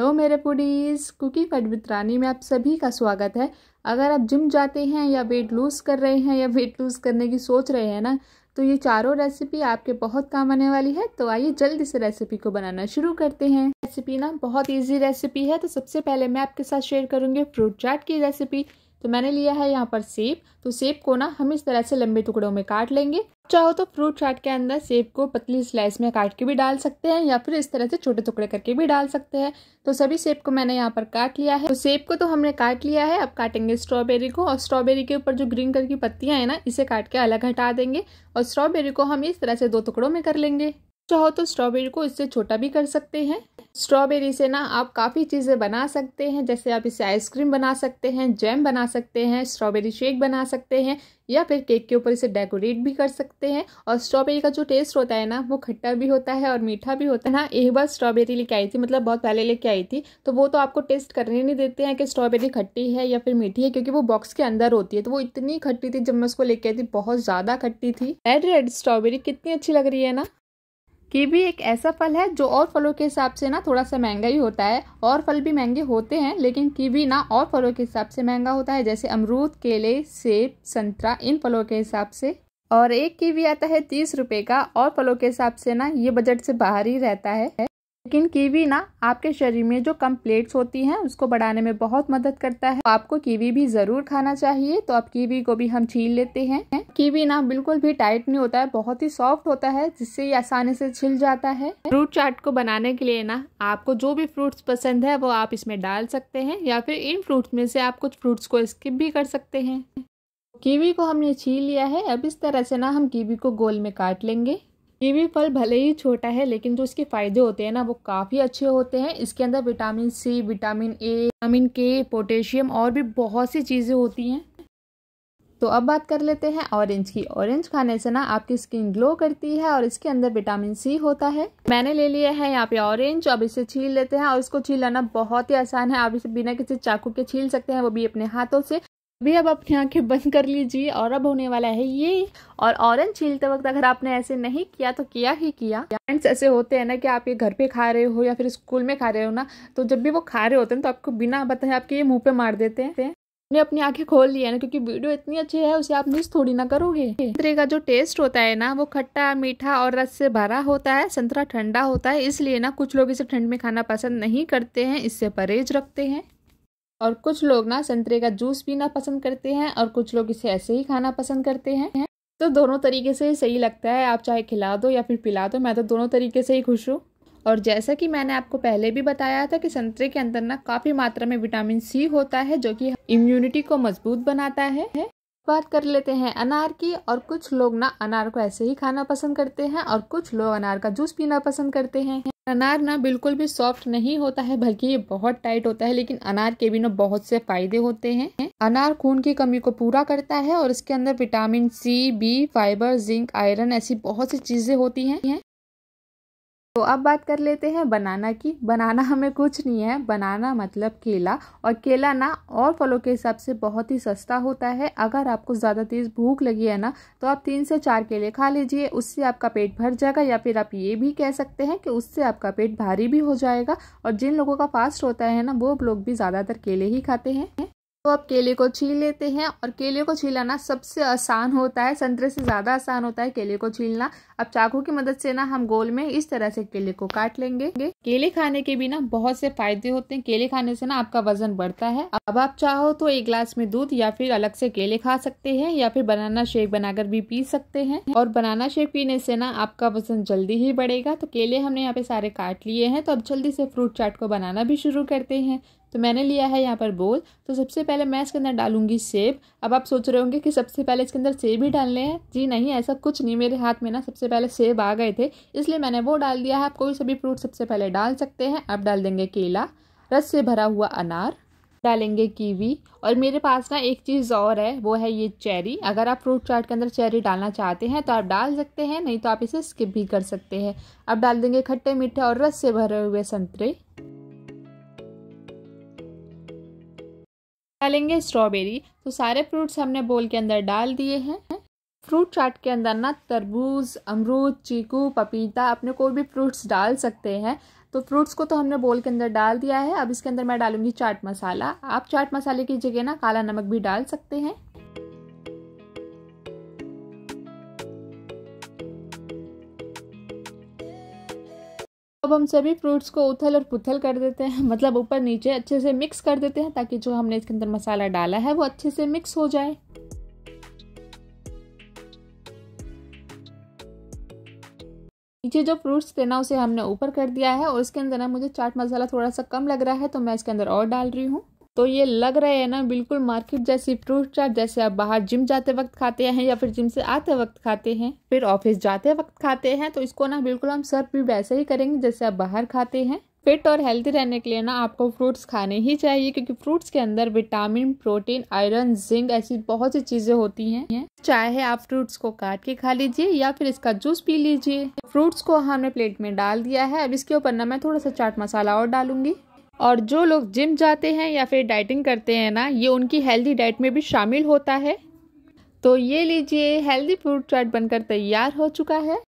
Hello तो मेरे पुडीज़ cooking फट विद रानी में आप सभी का स्वागत है अगर आप जिम जाते हैं या वेट लूज़ कर रहे हैं या वेट लूज़ करने की सोच रहे हैं ना तो ये चारों रेसिपी आपके बहुत काम आने वाली है तो आइए जल्दी से रेसिपी को बनाना शुरू करते हैं रेसिपी ना बहुत इजी रेसिपी है तो सबसे पहले मैं आपके साथ शेयर करूँगी फ्रूट चाट की रेसिपी तो मैंने लिया है यहाँ पर सेब तो सेब को ना हम इस तरह से लंबे टुकड़ों में काट लेंगे चाहो तो फ्रूट चाट के अंदर सेब को पतली स्लाइस में काट के भी डाल सकते हैं या फिर इस तरह से छोटे टुकड़े करके भी डाल सकते हैं तो सभी सेब को मैंने यहाँ पर काट लिया है तो सेब को तो हमने काट लिया है अब काटेंगे स्ट्रॉबेरी को और स्ट्रॉबेरी के ऊपर जो ग्रीन कलर की पत्तियाँ हैं ना इसे काट के अलग हटा देंगे और स्ट्रॉबेरी को हम इस तरह से दो टुकड़ों में कर लेंगे चाहो तो स्ट्रॉबेरी को इससे छोटा भी कर सकते हैं स्ट्रॉबेरी से ना आप काफ़ी चीज़ें बना सकते हैं जैसे आप इसे आइसक्रीम बना सकते हैं जैम बना सकते हैं स्ट्रॉबेरी शेक बना सकते हैं या फिर केक के ऊपर इसे डेकोरेट भी कर सकते हैं और स्ट्रॉबेरी का जो टेस्ट होता है ना वो खट्टा भी होता है और मीठा भी होता है ना एक बार स्ट्रॉबेरी लेके आई थी मतलब बहुत पहले लेके आई थी तो वो तो आपको टेस्ट करने नहीं देते हैं कि स्ट्रॉबेरी खट्टी है या फिर मीठी है क्योंकि वो बॉक्स के अंदर होती है तो वो इतनी खट्टी थी जब मैं उसको लेके आई थी बहुत ज़्यादा खट्टी थी रेड रेड स्ट्रॉबेरी कितनी अच्छी लग रही है ना कीवी एक ऐसा फल है जो और फलों के हिसाब से ना थोड़ा सा महंगा ही होता है और फल भी महंगे होते हैं लेकिन कीवी ना और फलों के हिसाब से महंगा होता है जैसे अमरूद केले सेब संतरा इन फलों के हिसाब से और एक कीवी आता है तीस रुपए का और फलों के हिसाब से ना ये बजट से बाहर ही रहता है लेकिन कीवी ना आपके शरीर में जो कम प्लेट्स होती हैं उसको बढ़ाने में बहुत मदद करता है तो आपको कीवी भी जरूर खाना चाहिए तो आप कीवी को भी हम छील लेते हैं कीवी ना बिल्कुल भी टाइट नहीं होता है बहुत ही सॉफ्ट होता है जिससे ये आसानी से छिल जाता है फ्रूट चाट को बनाने के लिए ना आपको जो भी फ्रूट्स पसंद है वो आप इसमें डाल सकते हैं या फिर इन फ्रूट्स में से आप कुछ फ्रूट्स को स्किप भी कर सकते हैं कीवी को हमने छील लिया है अब इस तरह से ना हम कीवी को गोल में काट लेंगे कीवी फल भले ही छोटा है लेकिन जो इसके फायदे होते हैं ना वो काफ़ी अच्छे होते हैं इसके अंदर vitamin C vitamin A vitamin K potassium और भी बहुत सी चीज़ें होती हैं तो अब बात कर लेते हैं ऑरेंज की ऑरेंज खाने से ना आपकी स्किन ग्लो करती है और इसके अंदर विटामिन सी होता है मैंने ले लिया है यहाँ पे ऑरेंज अब इसे छील लेते हैं और इसको छील लाना बहुत ही आसान है आप इसे बिना किसी चाकू के छील सकते हैं वो भी अपने हाथों से भी अब अपनी आंखें बंद कर लीजिए और अब होने वाला है ये और ऑरेंज छीलते वक्त अगर आपने ऐसे नहीं किया तो किया ही किया फ्रेंड्स ऐसे होते हैं ना कि आप ये घर पे खा रहे हो या फिर स्कूल में खा रहे हो ना तो जब भी वो खा रहे होते हैं तो आपको बिना बताए आपके ये मुंह पे मार देते हैं ने अपनी आंखें खोल ली है ना क्योंकि वीडियो इतनी अच्छी है उसे आप मिस थोड़ी ना करोगे संतरे का जो टेस्ट होता है ना वो खट्टा मीठा और रस से भरा होता है संतरा ठंडा होता है इसलिए ना कुछ लोग इसे ठंड में खाना पसंद नहीं करते हैं इससे परहेज रखते हैं और कुछ लोग ना संतरे का जूस पीना पसंद करते हैं और कुछ लोग इसे ऐसे ही खाना पसंद करते हैं तो दोनों तरीके से सही लगता है आप चाहे खिला दो या फिर पिला दो मैं तो दोनों तरीके से ही खुश हूँ और जैसा कि मैंने आपको पहले भी बताया था कि संतरे के अंदर ना काफ़ी मात्रा में विटामिन सी होता है जो कि इम्यूनिटी को मजबूत बनाता है बात कर लेते हैं अनार की और कुछ लोग ना अनार को ऐसे ही खाना पसंद करते हैं और कुछ लोग अनार का जूस पीना पसंद करते हैं अनार ना बिल्कुल भी सॉफ्ट नहीं होता है बल्कि ये बहुत टाइट होता है लेकिन अनार के भी ना बहुत से फायदे होते हैं अनार खून की कमी को पूरा करता है और इसके अंदर vitamin C B fibre zinc iron ऐसी बहुत सी चीजें होती हैं तो अब बात कर लेते हैं बनाना की बनाना हमें कुछ नहीं है बनाना मतलब केला और केला ना और फलों के हिसाब से बहुत ही सस्ता होता है अगर आपको ज़्यादा तेज़ भूख लगी है ना तो आप तीन से चार केले खा लीजिए उससे आपका पेट भर जाएगा या फिर आप ये भी कह सकते हैं कि उससे आपका पेट भारी भी हो जाएगा और जिन लोगों का फास्ट होता है ना वो लोग भी ज़्यादातर केले ही खाते हैं तो आप केले को छील लेते हैं और केले को छीलाना सबसे आसान होता है संतरे से ज़्यादा आसान होता है केले को छीलना अब चाकू की मदद से ना हम गोल में इस तरह से केले को काट लेंगे केले खाने के भी ना बहुत से फायदे होते हैं केले खाने से ना आपका वजन बढ़ता है अब आप चाहो तो एक ग्लास में दूध या फिर अलग से केले खा सकते हैं या फिर बनाना शेक बनाकर भी पी सकते हैं और बनाना शेक पीने से ना आपका वजन जल्दी ही बढ़ेगा तो केले हमने यहाँ पे सारे काट लिए हैं तो अब जल्दी से फ्रूट चाट को बनाना भी शुरू करते हैं तो मैंने लिया है यहाँ पर बोल तो सबसे पहले मैं इसके अंदर डालूंगी सेब अब आप सोच रहे होंगे कि सबसे पहले इसके अंदर सेब ही डालने हैं जी नहीं ऐसा कुछ नहीं मेरे हाथ में ना सबसे पहले सेब आ गए थे इसलिए मैंने वो डाल दिया है आप कोई सभी फ्रूट सबसे पहले डाल सकते हैं आप डाल देंगे केला रस से भरा हुआ अनार डालेंगे कीवी और मेरे पास ना एक चीज़ और है वो है ये चेरी अगर आप फ्रूट चाट के अंदर चेरी डालना चाहते हैं तो आप डाल सकते हैं नहीं तो आप इसे स्किप भी कर सकते हैं अब डाल देंगे खट्टे मीठे और रस से भरे हुए संतरे डालेंगे स्ट्रॉबेरी तो सारे फ्रूट्स हमने बोल के अंदर डाल दिए हैं फ्रूट चाट के अंदर ना तरबूज अमरूद चीकू पपीता अपने कोई भी फ्रूट्स डाल सकते हैं तो फ्रूट्स को तो हमने बोल के अंदर डाल दिया है अब इसके अंदर मैं डालूंगी चाट मसाला आप चाट मसाले की जगह ना काला नमक भी डाल सकते हैं अब हम सभी फ्रूट्स को उथल और पुथल कर देते हैं मतलब ऊपर नीचे अच्छे से मिक्स कर देते हैं ताकि जो हमने इसके अंदर मसाला डाला है वो अच्छे से मिक्स हो जाए नीचे जो फ्रूट्स थे ना उसे हमने ऊपर कर दिया है और उसके अंदर ना मुझे चाट मसाला थोड़ा सा कम लग रहा है तो मैं इसके अंदर और डाल रही हूँ तो ये लग रहे हैं ना बिल्कुल मार्केट जैसी फ्रूट चाट जैसे आप बाहर जिम जाते वक्त खाते हैं या फिर जिम से आते वक्त खाते हैं फिर ऑफिस जाते वक्त खाते हैं तो इसको ना बिल्कुल हम सर्व भी वैसे ही करेंगे जैसे आप बाहर खाते हैं फिट और हेल्थी रहने के लिए ना आपको फ्रूट्स खाने ही चाहिए क्योंकि फ्रूट्स के अंदर विटामिन प्रोटीन आयरन जिंक ऐसी बहुत सी चीजें होती हैं चाहे आप फ्रूट्स को काट के खा लीजिए या फिर इसका जूस पी लीजिए फ्रूट्स को हमने प्लेट में डाल दिया है अब इसके ऊपर ना मैं थोड़ा सा चाट मसाला और डालूंगी और जो लोग जिम जाते हैं या फिर डाइटिंग करते हैं ना ये उनकी हेल्दी डाइट में भी शामिल होता है तो ये लीजिए हेल्दी फ्रूट चाट बनकर तैयार हो चुका है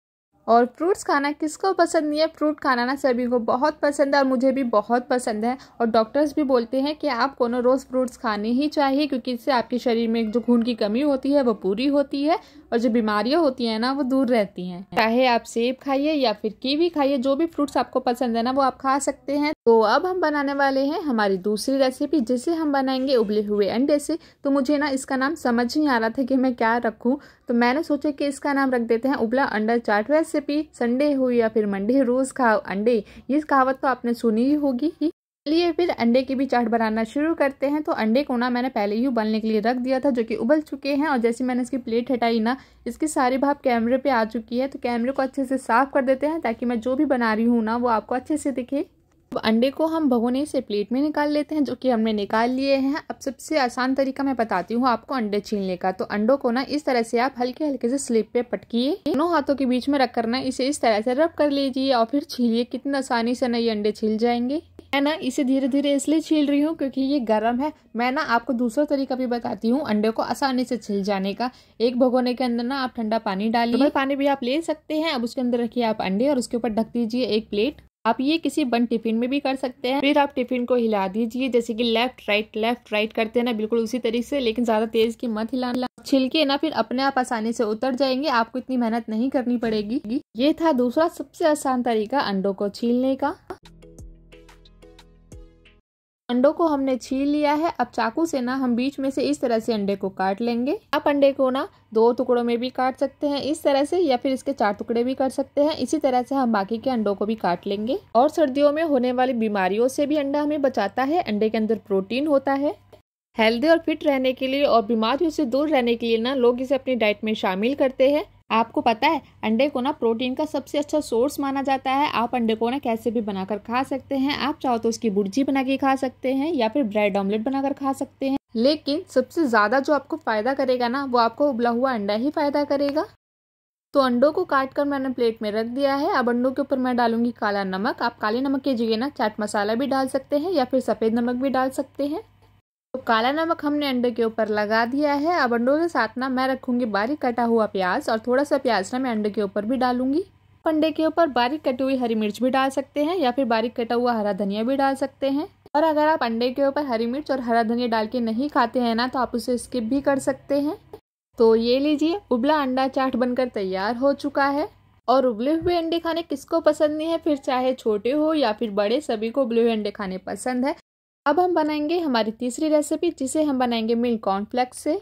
और फ्रूट्स खाना किसको पसंद नहीं है फ्रूट खाना ना सभी को बहुत पसंद है और मुझे भी बहुत पसंद है और डॉक्टर्स भी बोलते हैं कि आपको ना रोज़ फ्रूट्स खाने ही चाहिए क्योंकि इससे आपके शरीर में जो खून की कमी होती है वो पूरी होती है और जो बीमारियां होती हैं ना वो दूर रहती हैं चाहे आप सेब खाइए या फिर कीवी खाइए जो भी फ्रूट्स आपको पसंद है ना वो आप खा सकते हैं तो अब हम बनाने वाले हैं हमारी दूसरी रेसिपी जिसे हम बनाएंगे उबले हुए अंडे से तो मुझे ना इसका नाम समझ नहीं आ रहा था कि मैं क्या रखूं तो मैंने सोचा कि इसका नाम रख देते हैं उबला अंडा चाट रेसिपी संडे हो या फिर मंडे रोज़ खाओ अंडे ये कहावत तो आपने सुनी ही होगी ही चलिए फिर अंडे की भी चाट बनाना शुरू करते हैं तो अंडे को ना मैंने पहले ही उबलने के लिए रख दिया था जो कि उबल चुके हैं और जैसे मैंने इसकी प्लेट हटाई ना इसकी सारी भाप कैमरे पे आ चुकी है तो कैमरे को अच्छे से साफ़ कर देते हैं ताकि मैं जो भी बना रही हूँ ना वो आपको अच्छे से दिखे अब अंडे को हम भगोने से प्लेट में निकाल लेते हैं जो कि हमने निकाल लिए हैं अब सबसे आसान तरीका मैं बताती हूँ आपको अंडे छीलने का तो अंडों को ना इस तरह से आप हल्के हल्के से स्लिप पे पटकिए दोनों हाथों के बीच में रख कर ना इसे इस तरह से रब कर लीजिए और फिर छीलिए कितनी आसानी से ना ये अंडे छील जाएंगे मैं ना इसे धीरे धीरे इसलिए छील रही हूँ क्योंकि ये गर्म है मैं ना आपको दूसरा तरीका भी बताती हूँ अंडे को आसानी से छिल जाने का एक भगोने के अंदर ना आप ठंडा पानी डालिए पानी भी आप ले सकते हैं अब उसके अंदर रखिए आप अंडे और उसके ऊपर ढक दीजिए एक प्लेट आप ये किसी बंद टिफिन में भी कर सकते हैं फिर आप टिफिन को हिला दीजिए जैसे कि लेफ्ट राइट लेफ्ट राइट करते हैं ना बिल्कुल उसी तरीके से लेकिन ज्यादा तेज की मत हिलाना छिलके ना फिर अपने आप आसानी से उतर जाएंगे आपको इतनी मेहनत नहीं करनी पड़ेगी ये था दूसरा सबसे आसान तरीका अंडों को छीलने का अंडों को हमने छील लिया है अब चाकू से ना हम बीच में से इस तरह से अंडे को काट लेंगे आप अंडे को ना दो टुकड़ों में भी काट सकते हैं इस तरह से या फिर इसके चार टुकड़े भी कर सकते हैं इसी तरह से हम बाकी के अंडों को भी काट लेंगे और सर्दियों में होने वाली बीमारियों से भी अंडा हमें बचाता है अंडे के अंदर प्रोटीन होता है हेल्दी और फिट रहने के लिए और बीमारियों से दूर रहने के लिए ना लोग इसे अपनी डाइट में शामिल करते हैं आपको पता है अंडे को ना प्रोटीन का सबसे अच्छा सोर्स माना जाता है आप अंडे को ना कैसे भी बनाकर खा सकते हैं आप चाहो तो उसकी बुर्जी बना के खा सकते हैं या फिर ब्रेड ऑमलेट बनाकर खा सकते हैं लेकिन सबसे ज़्यादा जो आपको फ़ायदा करेगा ना वो आपको उबला हुआ अंडा ही फ़ायदा करेगा तो अंडों को काट कर मैंने प्लेट में रख दिया है अब अंडों के ऊपर मैं डालूंगी काला नमक आप काले नमक के जगह ना चाट मसाला भी डाल सकते हैं या फिर सफ़ेद नमक भी डाल सकते हैं तो काला नमक हमने अंडे के ऊपर लगा दिया है अब अंडों के साथ ना मैं रखूँगी बारीक कटा हुआ प्याज और थोड़ा सा प्याज ना मैं अंडे के ऊपर भी डालूंगी अंडे के ऊपर बारीक कटी हुई हरी मिर्च भी डाल सकते हैं या फिर बारीक कटा हुआ हरा धनिया भी डाल सकते हैं और अगर आप अंडे के ऊपर हरी मिर्च और हरा धनिया डाल के नहीं खाते हैं ना तो आप उसे स्किप भी कर सकते हैं तो ये लीजिए उबला अंडा चाट बनकर तैयार हो चुका है और उबले हुए अंडे खाने किसको पसंद नहीं है फिर चाहे छोटे हो या फिर बड़े सभी को उबले हुए अंडे खाने पसंद है अब हम बनाएंगे हमारी तीसरी रेसिपी जिसे हम बनाएंगे मिल्क कॉर्नफ्लेक्स से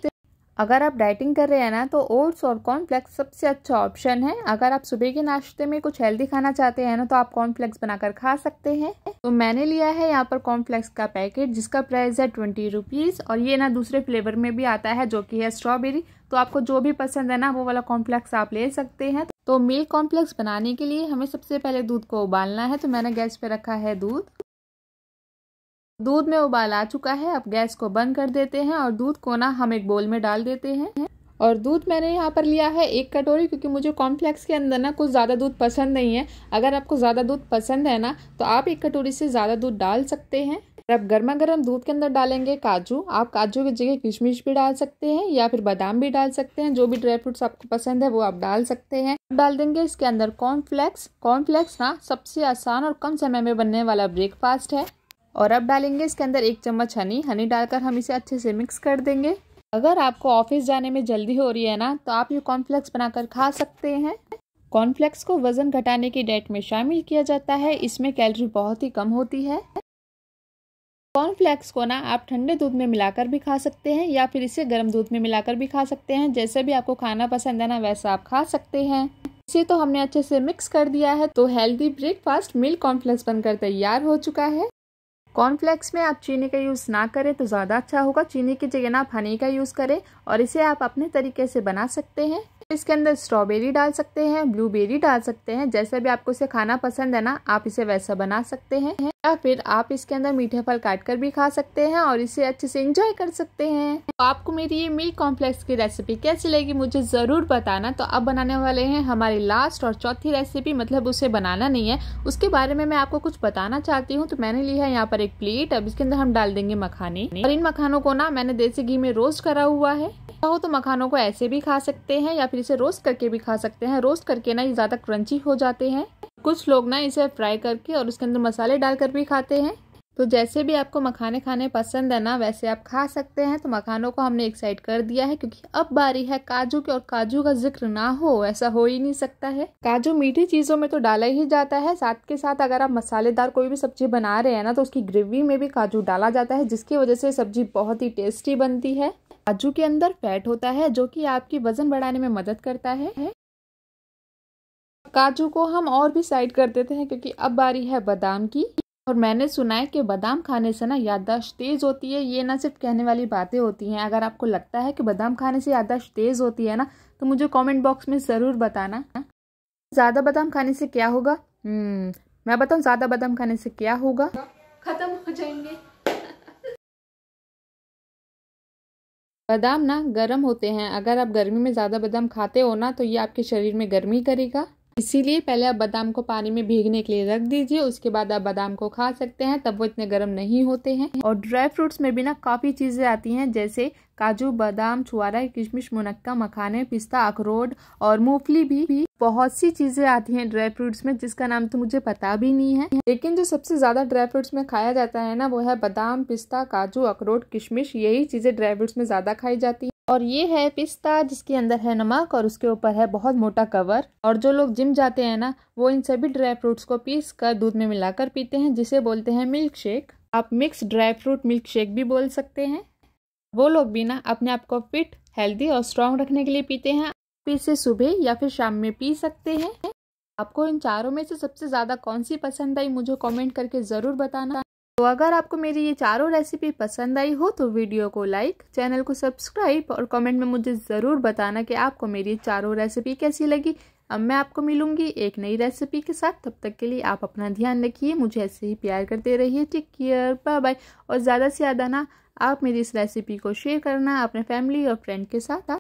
अगर आप डाइटिंग कर रहे हैं ना तो ओट्स और कॉर्नफ्लेक्स सबसे अच्छा ऑप्शन है अगर आप सुबह के नाश्ते में कुछ हेल्दी खाना चाहते हैं ना तो आप कॉर्नफ्लेक्स बनाकर खा सकते हैं तो मैंने लिया है यहाँ पर कॉर्नफ्लेक्स का पैकेट जिसका प्राइस है ट्वेंटी रुपीज़ और ये ना दूसरे फ्लेवर में भी आता है जो की है स्ट्रॉबेरी तो आपको जो भी पसंद है ना वो वाला कॉम्प्लेक्स आप ले सकते हैं तो मिल्क कॉम्प्लेक्स बनाने के लिए हमें सबसे पहले दूध को उबालना है तो मैंने गैस पे रखा है दूध दूध में उबाल आ चुका है अब गैस को बंद कर देते हैं और दूध को ना हम एक बोल में डाल देते हैं और दूध मैंने यहाँ पर लिया है एक कटोरी क्योंकि मुझे कॉम्प्लेक्स के अंदर ना कुछ ज़्यादा दूध पसंद नहीं है अगर आपको ज़्यादा दूध पसंद है ना तो आप एक कटोरी से ज़्यादा दूध डाल सकते हैं अब गर्मा गर्म दूध के अंदर डालेंगे काजू आप काजू की जगह किशमिश भी डाल सकते हैं या फिर बादाम भी डाल सकते हैं जो भी ड्राई फ्रूट्स आपको पसंद है वो आप डाल सकते हैं डाल देंगे इसके अंदर कॉर्नफ्लेक्स कॉर्नफ्लेक्स ना सबसे आसान और कम समय में बनने वाला ब्रेकफास्ट है और अब डालेंगे इसके अंदर एक चम्मच हनी हनी डालकर हम इसे अच्छे से मिक्स कर देंगे अगर आपको ऑफिस जाने में जल्दी हो रही है ना तो आप ये कॉर्नफ्लेक्स बनाकर खा सकते हैं कॉर्नफ्लेक्स को वजन घटाने की डाइट में शामिल किया जाता है इसमें कैलोरी बहुत ही कम होती है कॉर्नफ्लेक्स को ना आप ठंडे दूध में मिलाकर भी खा सकते हैं या फिर इसे गर्म दूध में मिलाकर भी खा सकते हैं जैसे भी आपको खाना पसंद है ना वैसा आप खा सकते हैं इसे तो हमने अच्छे से मिक्स कर दिया है तो हेल्दी ब्रेकफास्ट मिल्क कॉर्नफ्लेक्स बनकर तैयार हो चुका है कॉर्नफ्लेक्स में आप चीनी का यूज़ ना करें तो ज़्यादा अच्छा होगा चीनी की जगह ना आप हनी का यूज़ करें और इसे आप अपने तरीके से बना सकते हैं इसके अंदर स्ट्रॉबेरी डाल सकते हैं ब्लूबेरी डाल सकते हैं जैसे भी आपको इसे खाना पसंद है ना आप इसे वैसा बना सकते हैं या फिर आप इसके अंदर मीठे फल काट कर भी खा सकते हैं और इसे अच्छे से इंजॉय कर सकते हैं तो आपको मेरी ये मिल्क कॉम्प्लेक्स की रेसिपी कैसी लगी मुझे ज़रूर बताना तो अब बनाने वाले हैं हमारी लास्ट और चौथी रेसिपी मतलब उसे बनाना नहीं है उसके बारे में मैं आपको कुछ बताना चाहती हूँ तो मैंने लिया है यहाँ पर एक प्लेट अब इसके अंदर हम डाल देंगे मखाने और इन मखानों को ना मैंने देसी घी में रोस्ट करा हुआ है हो तो मखानों को ऐसे भी खा सकते हैं या फिर इसे रोस्ट करके भी खा सकते हैं रोस्ट करके ना ये ज़्यादा क्रंची हो जाते हैं कुछ लोग ना इसे फ्राई करके और उसके अंदर मसाले डालकर भी खाते हैं तो जैसे भी आपको मखाने खाने पसंद है ना वैसे आप खा सकते हैं तो मखानों को हमने एक साइड कर दिया है क्योंकि अब बारी है काजू की और काजू का जिक्र ना हो ऐसा हो ही नहीं सकता है काजू मीठी चीजों में तो डाला ही जाता है साथ के साथ अगर आप मसालेदार कोई भी सब्जी बना रहे हैं ना तो उसकी ग्रेवी में भी काजू डाला जाता है जिसकी वजह से सब्जी बहुत ही टेस्टी बनती है काजू के अंदर फैट होता है जो कि आपकी वजन बढ़ाने में मदद करता है काजू को हम और भी साइड कर देते हैं क्योंकि अब बारी है बादाम की और मैंने सुना है कि बादाम खाने से ना याददाश्त तेज़ होती है ये ना सिर्फ कहने वाली बातें होती हैं अगर आपको लगता है कि बादाम खाने से याददाश्त तेज़ होती है ना तो मुझे कमेंट बॉक्स में ज़रूर बताना ज़्यादा बादाम खाने से क्या होगा हम्म, मैं बताऊँ ज़्यादा बादाम खाने से क्या होगा ख़त्म हो जाएंगे बादाम ना गर्म होते हैं अगर आप गर्मी में ज़्यादा बादाम खाते हो ना तो ये आपके शरीर में गर्मी करेगा इसीलिए पहले आप बादाम को पानी में भीगने के लिए रख दीजिए उसके बाद आप बादाम को खा सकते हैं तब वो इतने गर्म नहीं होते हैं और ड्राई फ्रूट्स में भी ना काफ़ी चीज़ें आती हैं जैसे काजू बादाम छुआरा किशमिश मुनक्का मखाने पिस्ता अखरोट और मूंगफली भी, भी बहुत सी चीज़ें आती हैं ड्राई फ्रूट्स में जिसका नाम तो मुझे पता भी नहीं है लेकिन जो सबसे ज़्यादा ड्राई फ्रूट्स में खाया जाता है ना वो है बादाम पिस्ता काजू अखरोट किशमिश यही चीज़ें ड्राई फ्रूट्स में ज़्यादा खाई जाती है और ये है पिस्ता जिसके अंदर है नमक और उसके ऊपर है बहुत मोटा कवर और जो लोग जिम जाते हैं ना वो इन सभी ड्राई फ्रूट्स को पीस कर दूध में मिलाकर पीते हैं जिसे बोलते हैं मिल्क शेक आप mix dry fruit milk shake भी बोल सकते हैं वो लोग भी ना अपने आप को फिट हेल्दी और स्ट्रांग रखने के लिए पीते हैं आप से सुबह या फिर शाम में पी सकते हैं आपको इन चारों में से सबसे ज़्यादा कौन सी पसंद आई मुझे कमेंट करके ज़रूर बताना तो अगर आपको मेरी ये चारों रेसिपी पसंद आई हो तो वीडियो को लाइक चैनल को सब्सक्राइब और कमेंट में मुझे ज़रूर बताना कि आपको मेरी चारों रेसिपी कैसी लगी अब मैं आपको मिलूंगी एक नई रेसिपी के साथ तब तक के लिए आप अपना ध्यान रखिए मुझे ऐसे ही प्यार करते रहिए टेक केयर बाय बाय और ज़्यादा से ज़्यादा ना आप मेरी इस रेसिपी को शेयर करना अपने फैमिली और फ्रेंड के साथ हाँ।